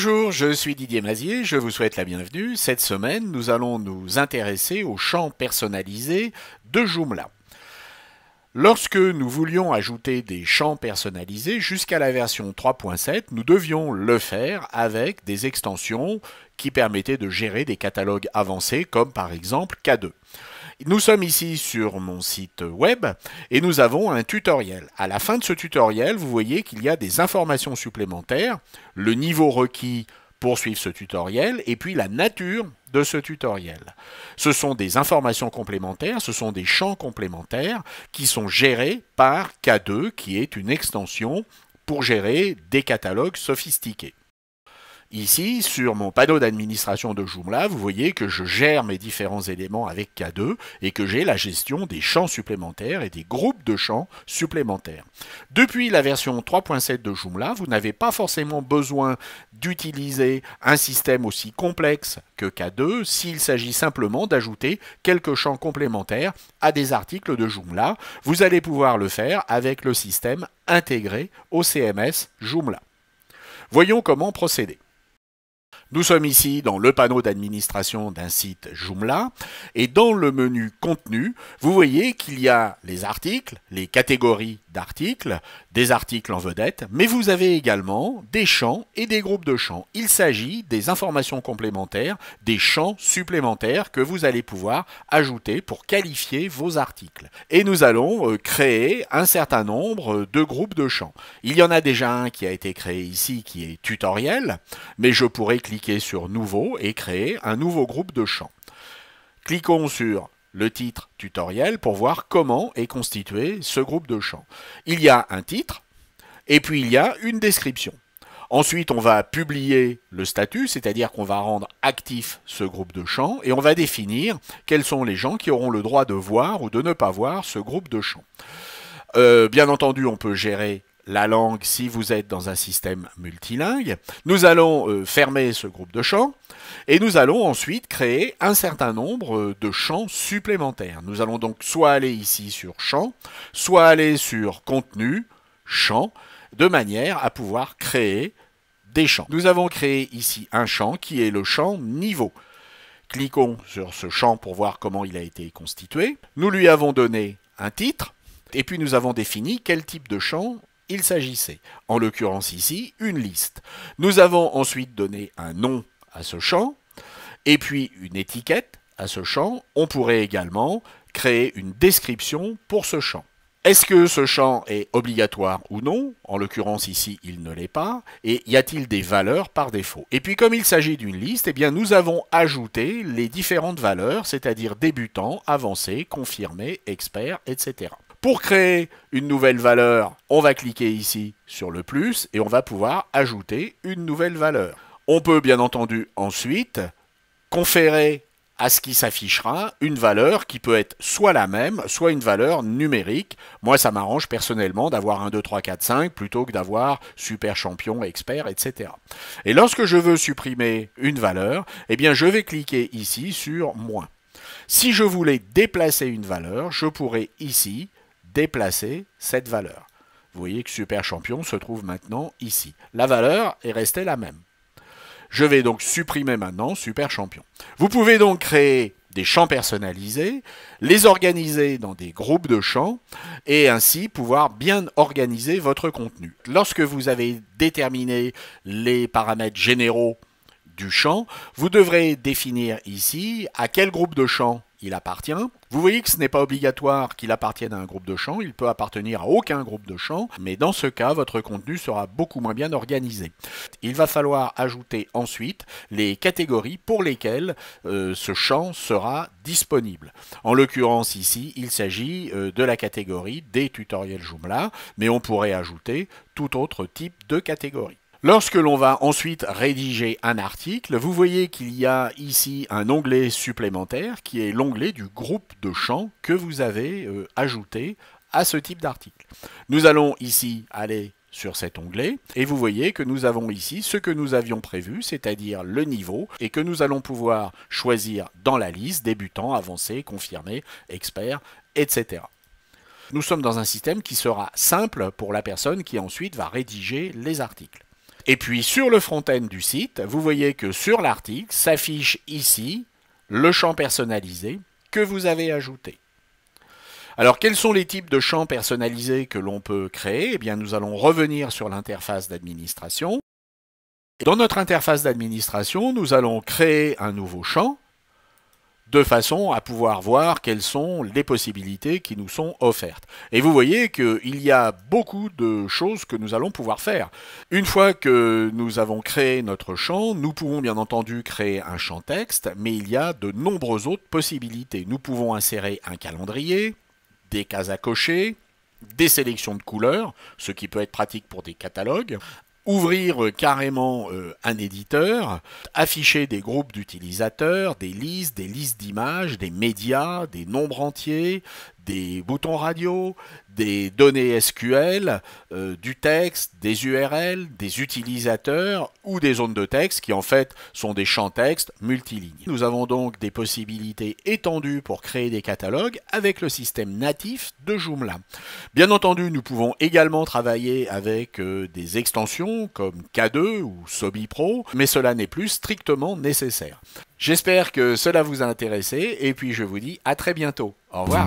Bonjour, je suis Didier Mazier, je vous souhaite la bienvenue. Cette semaine, nous allons nous intéresser aux champs personnalisés de Joomla. Lorsque nous voulions ajouter des champs personnalisés jusqu'à la version 3.7, nous devions le faire avec des extensions qui permettaient de gérer des catalogues avancés comme par exemple K2. Nous sommes ici sur mon site web et nous avons un tutoriel. À la fin de ce tutoriel, vous voyez qu'il y a des informations supplémentaires, le niveau requis pour suivre ce tutoriel et puis la nature de ce tutoriel. Ce sont des informations complémentaires, ce sont des champs complémentaires qui sont gérés par K2 qui est une extension pour gérer des catalogues sophistiqués. Ici, sur mon panneau d'administration de Joomla, vous voyez que je gère mes différents éléments avec K2 et que j'ai la gestion des champs supplémentaires et des groupes de champs supplémentaires. Depuis la version 3.7 de Joomla, vous n'avez pas forcément besoin d'utiliser un système aussi complexe que K2 s'il s'agit simplement d'ajouter quelques champs complémentaires à des articles de Joomla. Vous allez pouvoir le faire avec le système intégré au CMS Joomla. Voyons comment procéder. Nous sommes ici dans le panneau d'administration d'un site Joomla et dans le menu contenu, vous voyez qu'il y a les articles, les catégories d'articles, des articles en vedette, mais vous avez également des champs et des groupes de champs. Il s'agit des informations complémentaires, des champs supplémentaires que vous allez pouvoir ajouter pour qualifier vos articles. Et nous allons euh, créer un certain nombre euh, de groupes de champs. Il y en a déjà un qui a été créé ici qui est tutoriel, mais je pourrais cliquer sur nouveau et créer un nouveau groupe de champs. Cliquons sur le titre tutoriel pour voir comment est constitué ce groupe de champs. Il y a un titre et puis il y a une description. Ensuite, on va publier le statut, c'est-à-dire qu'on va rendre actif ce groupe de champs et on va définir quels sont les gens qui auront le droit de voir ou de ne pas voir ce groupe de champs. Euh, bien entendu, on peut gérer la langue si vous êtes dans un système multilingue. Nous allons euh, fermer ce groupe de champs et nous allons ensuite créer un certain nombre euh, de champs supplémentaires. Nous allons donc soit aller ici sur champs, soit aller sur contenu, champs, de manière à pouvoir créer des champs. Nous avons créé ici un champ qui est le champ niveau. Cliquons sur ce champ pour voir comment il a été constitué. Nous lui avons donné un titre, et puis nous avons défini quel type de champ il s'agissait, en l'occurrence ici, une liste. Nous avons ensuite donné un nom à ce champ, et puis une étiquette à ce champ. On pourrait également créer une description pour ce champ. Est-ce que ce champ est obligatoire ou non En l'occurrence ici, il ne l'est pas. Et y a-t-il des valeurs par défaut Et puis comme il s'agit d'une liste, eh bien nous avons ajouté les différentes valeurs, c'est-à-dire débutant, avancé, confirmé, expert, etc. Pour créer une nouvelle valeur, on va cliquer ici sur le plus et on va pouvoir ajouter une nouvelle valeur. On peut bien entendu ensuite conférer à ce qui s'affichera une valeur qui peut être soit la même, soit une valeur numérique. Moi, ça m'arrange personnellement d'avoir 1, 2, 3, 4, 5 plutôt que d'avoir super champion, expert, etc. Et lorsque je veux supprimer une valeur, eh bien, je vais cliquer ici sur moins. Si je voulais déplacer une valeur, je pourrais ici déplacer cette valeur. Vous voyez que Super Champion se trouve maintenant ici. La valeur est restée la même. Je vais donc supprimer maintenant Super Champion. Vous pouvez donc créer des champs personnalisés, les organiser dans des groupes de champs et ainsi pouvoir bien organiser votre contenu. Lorsque vous avez déterminé les paramètres généraux du champ, vous devrez définir ici à quel groupe de champs il appartient. Vous voyez que ce n'est pas obligatoire qu'il appartienne à un groupe de champs. il peut appartenir à aucun groupe de champs, mais dans ce cas, votre contenu sera beaucoup moins bien organisé. Il va falloir ajouter ensuite les catégories pour lesquelles euh, ce champ sera disponible. En l'occurrence ici, il s'agit euh, de la catégorie des tutoriels Joomla, mais on pourrait ajouter tout autre type de catégorie. Lorsque l'on va ensuite rédiger un article, vous voyez qu'il y a ici un onglet supplémentaire qui est l'onglet du groupe de champs que vous avez euh, ajouté à ce type d'article. Nous allons ici aller sur cet onglet et vous voyez que nous avons ici ce que nous avions prévu, c'est-à-dire le niveau et que nous allons pouvoir choisir dans la liste débutant, avancé, confirmé, expert, etc. Nous sommes dans un système qui sera simple pour la personne qui ensuite va rédiger les articles. Et puis sur le front-end du site, vous voyez que sur l'article s'affiche ici le champ personnalisé que vous avez ajouté. Alors quels sont les types de champs personnalisés que l'on peut créer Eh bien nous allons revenir sur l'interface d'administration. Dans notre interface d'administration, nous allons créer un nouveau champ de façon à pouvoir voir quelles sont les possibilités qui nous sont offertes. Et vous voyez qu'il y a beaucoup de choses que nous allons pouvoir faire. Une fois que nous avons créé notre champ, nous pouvons bien entendu créer un champ texte, mais il y a de nombreuses autres possibilités. Nous pouvons insérer un calendrier, des cases à cocher, des sélections de couleurs, ce qui peut être pratique pour des catalogues, ouvrir euh, carrément euh, un éditeur, afficher des groupes d'utilisateurs, des listes, des listes d'images, des médias, des nombres entiers, des boutons radio, des données SQL, euh, du texte, des URL, des utilisateurs ou des zones de texte qui en fait sont des champs texte multilignes. Nous avons donc des possibilités étendues pour créer des catalogues avec le système natif de Joomla. Bien entendu, nous pouvons également travailler avec euh, des extensions comme K2 ou Sobi Pro, mais cela n'est plus strictement nécessaire. J'espère que cela vous a intéressé et puis je vous dis à très bientôt. Au revoir.